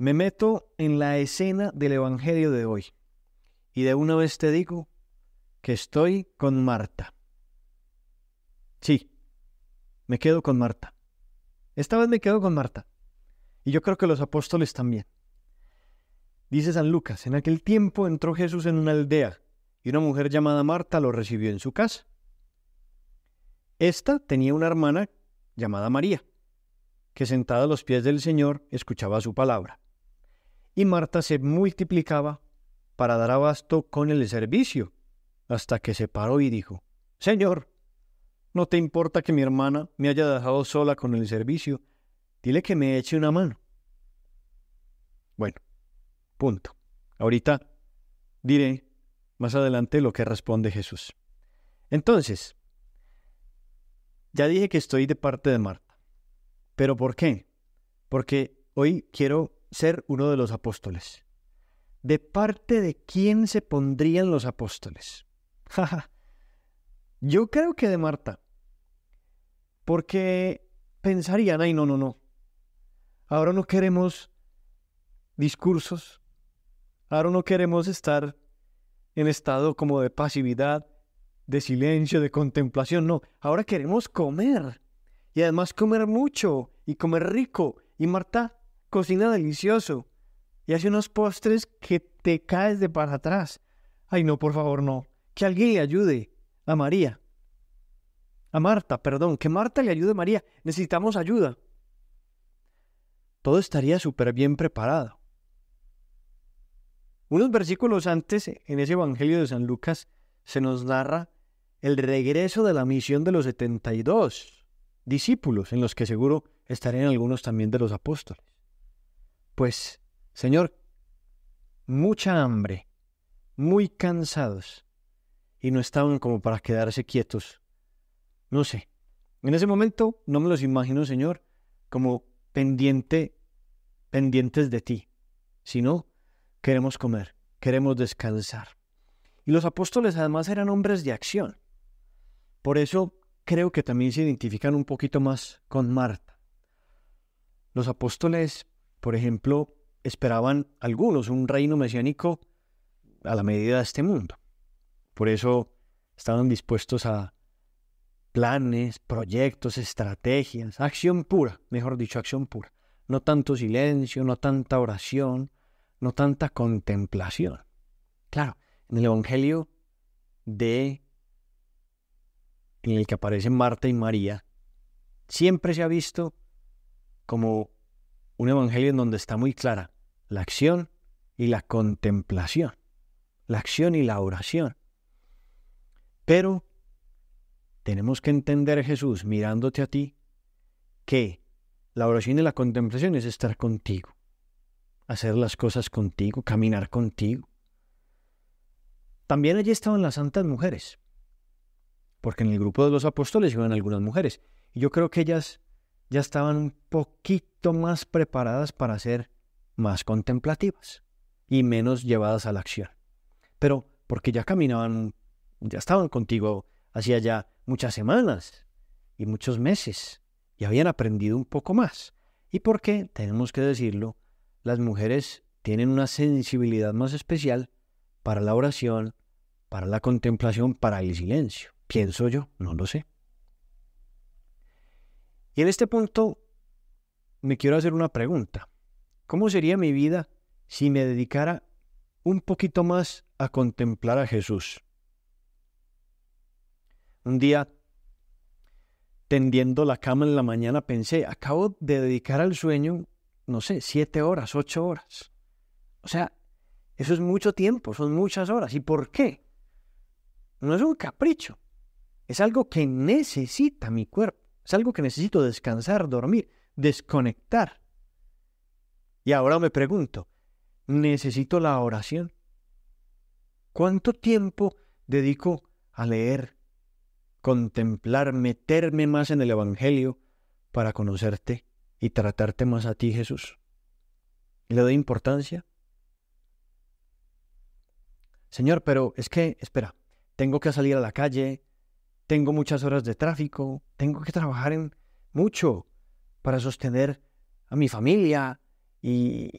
me meto en la escena del Evangelio de hoy y de una vez te digo que estoy con Marta. Sí, me quedo con Marta. Esta vez me quedo con Marta. Y yo creo que los apóstoles también. Dice San Lucas, en aquel tiempo entró Jesús en una aldea y una mujer llamada Marta lo recibió en su casa. Esta tenía una hermana llamada María, que sentada a los pies del Señor escuchaba su palabra y Marta se multiplicaba para dar abasto con el servicio, hasta que se paró y dijo, Señor, ¿no te importa que mi hermana me haya dejado sola con el servicio? Dile que me eche una mano. Bueno, punto. Ahorita diré más adelante lo que responde Jesús. Entonces, ya dije que estoy de parte de Marta. ¿Pero por qué? Porque hoy quiero ser uno de los apóstoles. ¿De parte de quién se pondrían los apóstoles? Yo creo que de Marta. Porque pensarían, ay, no, no, no. Ahora no queremos discursos. Ahora no queremos estar en estado como de pasividad, de silencio, de contemplación. No, ahora queremos comer. Y además comer mucho y comer rico. Y Marta cocina delicioso y hace unos postres que te caes de para atrás. Ay, no, por favor, no. Que alguien le ayude a María. A Marta, perdón. Que Marta le ayude a María. Necesitamos ayuda. Todo estaría súper bien preparado. Unos versículos antes, en ese Evangelio de San Lucas, se nos narra el regreso de la misión de los 72 discípulos, en los que seguro estarían algunos también de los apóstoles. Pues, Señor, mucha hambre, muy cansados, y no estaban como para quedarse quietos. No sé. En ese momento no me los imagino, Señor, como pendiente, pendientes de ti, sino queremos comer, queremos descansar. Y los apóstoles además eran hombres de acción. Por eso creo que también se identifican un poquito más con Marta. Los apóstoles por ejemplo, esperaban algunos un reino mesiánico a la medida de este mundo. Por eso estaban dispuestos a planes, proyectos, estrategias, acción pura, mejor dicho, acción pura. No tanto silencio, no tanta oración, no tanta contemplación. Claro, en el Evangelio de en el que aparecen Marta y María, siempre se ha visto como un evangelio en donde está muy clara la acción y la contemplación, la acción y la oración. Pero tenemos que entender, Jesús, mirándote a ti, que la oración y la contemplación es estar contigo, hacer las cosas contigo, caminar contigo. También allí estaban las santas mujeres, porque en el grupo de los apóstoles iban algunas mujeres, y yo creo que ellas ya estaban un poquito más preparadas para ser más contemplativas y menos llevadas a la acción. Pero porque ya caminaban, ya estaban contigo hacía ya muchas semanas y muchos meses y habían aprendido un poco más. Y porque, tenemos que decirlo, las mujeres tienen una sensibilidad más especial para la oración, para la contemplación, para el silencio. Pienso yo, no lo sé. Y en este punto me quiero hacer una pregunta. ¿Cómo sería mi vida si me dedicara un poquito más a contemplar a Jesús? Un día, tendiendo la cama en la mañana, pensé, acabo de dedicar al sueño, no sé, siete horas, ocho horas. O sea, eso es mucho tiempo, son muchas horas. ¿Y por qué? No es un capricho, es algo que necesita mi cuerpo. Es algo que necesito descansar, dormir, desconectar. Y ahora me pregunto, ¿necesito la oración? ¿Cuánto tiempo dedico a leer, contemplar, meterme más en el Evangelio para conocerte y tratarte más a ti, Jesús? ¿Le doy importancia? Señor, pero es que, espera, tengo que salir a la calle, tengo muchas horas de tráfico, tengo que trabajar en mucho para sostener a mi familia y,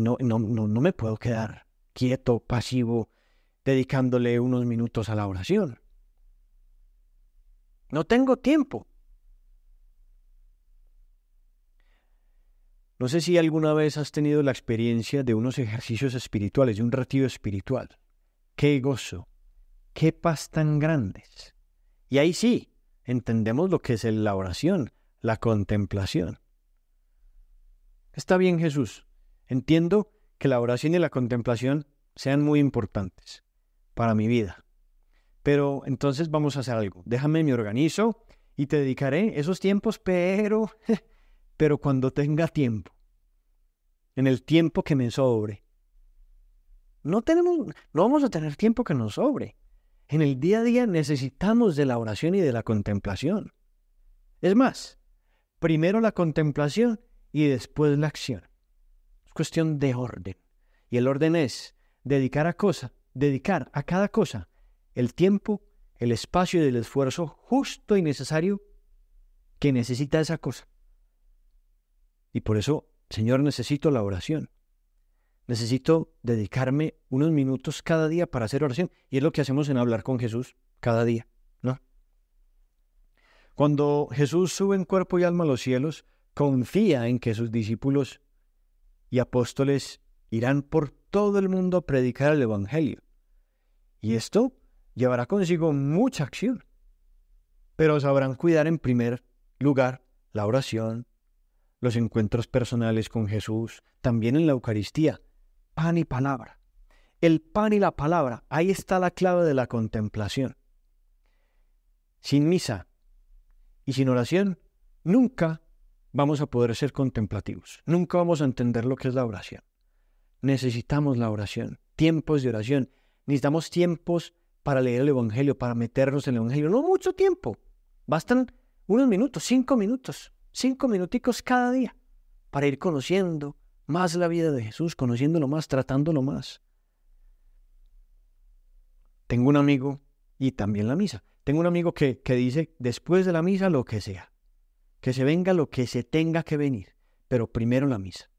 no, no me puedo quedar quieto, pasivo, dedicándole unos minutos a la oración. No tengo tiempo. No sé si alguna vez has tenido la experiencia de unos ejercicios espirituales, de un retiro espiritual. Qué gozo, qué paz tan grandes. Y ahí sí, entendemos lo que es la oración, la contemplación. Está bien Jesús, entiendo que la oración y la contemplación sean muy importantes para mi vida. Pero entonces vamos a hacer algo. Déjame, me organizo y te dedicaré esos tiempos, pero, pero cuando tenga tiempo, en el tiempo que me sobre. No tenemos, no vamos a tener tiempo que nos sobre. En el día a día necesitamos de la oración y de la contemplación. Es más, primero la contemplación y después la acción. Es cuestión de orden. Y el orden es dedicar a cosa, dedicar a cada cosa el tiempo, el espacio y el esfuerzo justo y necesario que necesita esa cosa. Y por eso, Señor, necesito la oración necesito dedicarme unos minutos cada día para hacer oración. Y es lo que hacemos en hablar con Jesús cada día, ¿no? Cuando Jesús sube en cuerpo y alma a los cielos, confía en que sus discípulos y apóstoles irán por todo el mundo a predicar el Evangelio. Y esto llevará consigo mucha acción, pero sabrán cuidar en primer lugar la oración, los encuentros personales con Jesús, también en la Eucaristía, pan y palabra. El pan y la palabra, ahí está la clave de la contemplación. Sin misa y sin oración, nunca vamos a poder ser contemplativos, nunca vamos a entender lo que es la oración. Necesitamos la oración, tiempos de oración, necesitamos tiempos para leer el Evangelio, para meternos en el Evangelio, no mucho tiempo, bastan unos minutos, cinco minutos, cinco minuticos cada día para ir conociendo, más la vida de Jesús, conociéndolo más, tratándolo más. Tengo un amigo, y también la misa, tengo un amigo que, dice después de la misa lo que sea, que se venga lo que se tenga que venir, pero primero la misa.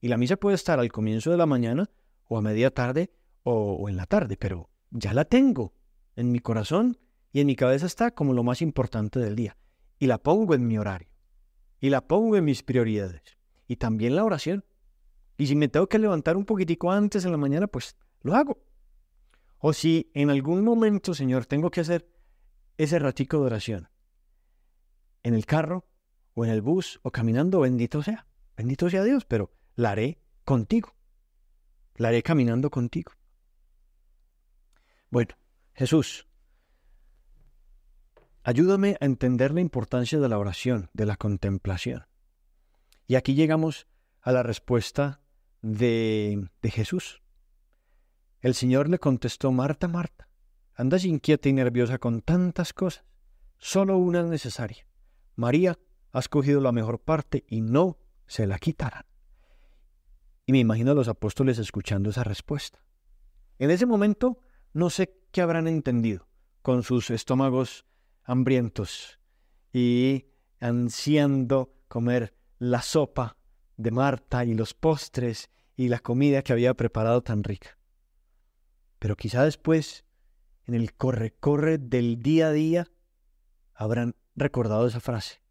Y la misa puede estar al comienzo de la mañana o a media tarde o en la tarde, pero ya la tengo en mi corazón y en mi cabeza está como lo más importante del día. Y la pongo en mi horario. Y la pongo en mis prioridades. Y también la oración. Y si me tengo que levantar un poquitico antes en la mañana, pues lo hago. O si en algún momento, Señor, tengo que hacer ese ratico de oración, en el carro o en el bus o caminando, bendito sea, bendito sea Dios, pero la haré contigo. La haré caminando contigo. Bueno, Jesús, ayúdame a entender la importancia de la oración, de la contemplación. Y aquí llegamos a la respuesta de, Jesús. El Señor le contestó, Marta, Marta, andas inquieta y nerviosa con tantas cosas, solo una es necesaria. María ha escogido la mejor parte y no se la quitarán. Y me imagino a los apóstoles escuchando esa respuesta. En ese momento no sé qué habrán entendido con sus estómagos hambrientos y ansiando comer la sopa de Marta y los postres y la comida que había preparado tan rica. Pero quizá después, en el corre-corre del día a día, habrán recordado esa frase.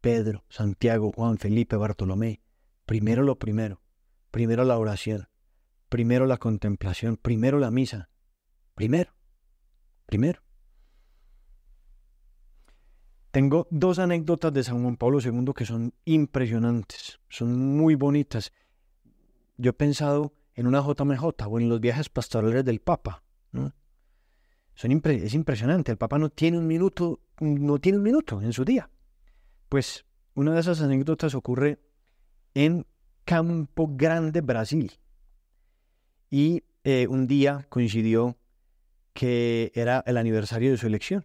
Pedro, Santiago, Juan, Felipe, Bartolomé, primero lo primero, primero la oración, primero la contemplación, primero la misa, primero, primero. Tengo dos anécdotas de San Juan Pablo II que son impresionantes, son muy bonitas. Yo he pensado en una JMJ o en los viajes pastorales del Papa. Son es impresionante, el Papa no tiene un minuto, no tiene un minuto en su día. Pues una de esas anécdotas ocurre en Campo Grande, Brasil. Y eh, un día coincidió que era el aniversario de su elección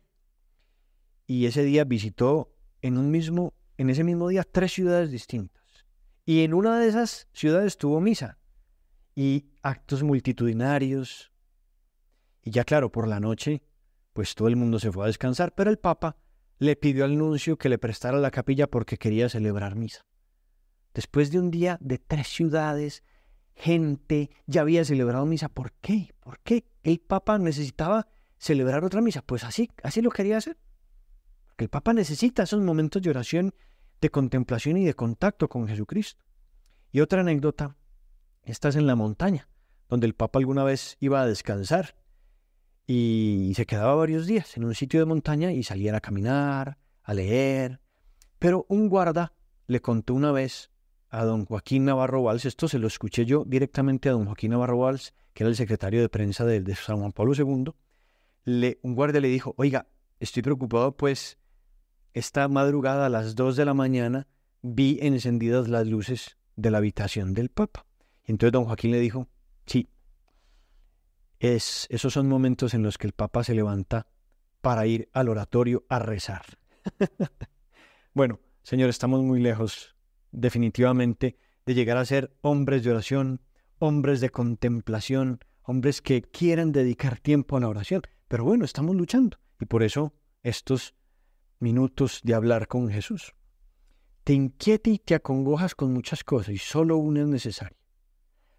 y ese día visitó en, un mismo, en ese mismo día tres ciudades distintas. Y en una de esas ciudades tuvo misa y actos multitudinarios. Y ya claro, por la noche, pues todo el mundo se fue a descansar, pero el Papa le pidió al nuncio que le prestara la capilla porque quería celebrar misa. Después de un día de tres ciudades, gente ya había celebrado misa. ¿Por qué? ¿Por qué el Papa necesitaba celebrar otra misa? Pues así, así lo quería hacer. Porque el Papa necesita esos momentos de oración, de contemplación y de contacto con Jesucristo. Y otra anécdota, esta en la montaña, donde el Papa alguna vez iba a descansar y se quedaba varios días en un sitio de montaña y salía a caminar, a leer. Pero un guarda le contó una vez a don Joaquín Navarro Valls, esto se lo escuché yo directamente a don Joaquín Navarro Valls, que era el secretario de prensa de, de San Juan Pablo II, le, un guarda le dijo, oiga, estoy preocupado pues esta madrugada a las 2 de la mañana vi encendidas las luces de la habitación del Papa. Y entonces don Joaquín le dijo, sí, es, esos son momentos en los que el Papa se levanta para ir al oratorio a rezar. bueno, Señor, estamos muy lejos definitivamente de llegar a ser hombres de oración, hombres de contemplación, hombres que quieran dedicar tiempo a la oración. Pero bueno, estamos luchando y por eso estos minutos de hablar con Jesús. Te inquieta y te acongojas con muchas cosas y solo una es necesaria.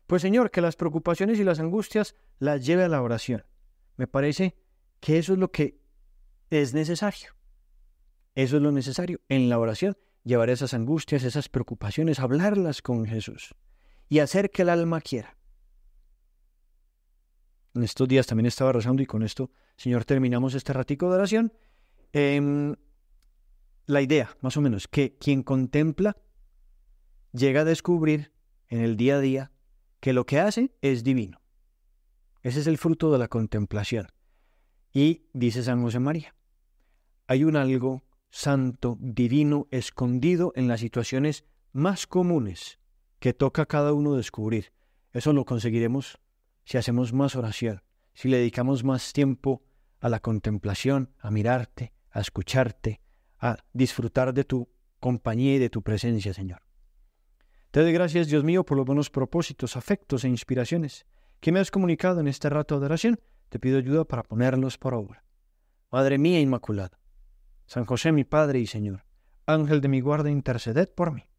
Pues Señor, que las preocupaciones y las angustias las lleve a la oración. Me parece que eso es lo que es necesario. Eso es lo necesario. En la oración llevar esas angustias, esas preocupaciones, hablarlas con Jesús y hacer que el alma quiera. En estos días también estaba rezando y con esto, Señor, terminamos este ratico de oración. Em, la idea, más o menos, que quien contempla llega a descubrir en el día a día que lo que hace es divino. Ese es el fruto de la contemplación. Y dice San José María, hay un algo santo, divino, escondido en las situaciones más comunes que toca a cada uno descubrir. Eso lo conseguiremos si hacemos más oración, si le dedicamos más tiempo a la contemplación, a mirarte, a escucharte, a disfrutar de tu compañía y de tu presencia, Señor. Te doy gracias, Dios mío, por los buenos propósitos, afectos e inspiraciones que me has comunicado en este rato de oración. Te pido ayuda para ponerlos por obra. Madre mía Inmaculada, San José mi Padre y Señor, Ángel de mi guarda, interceded por mí.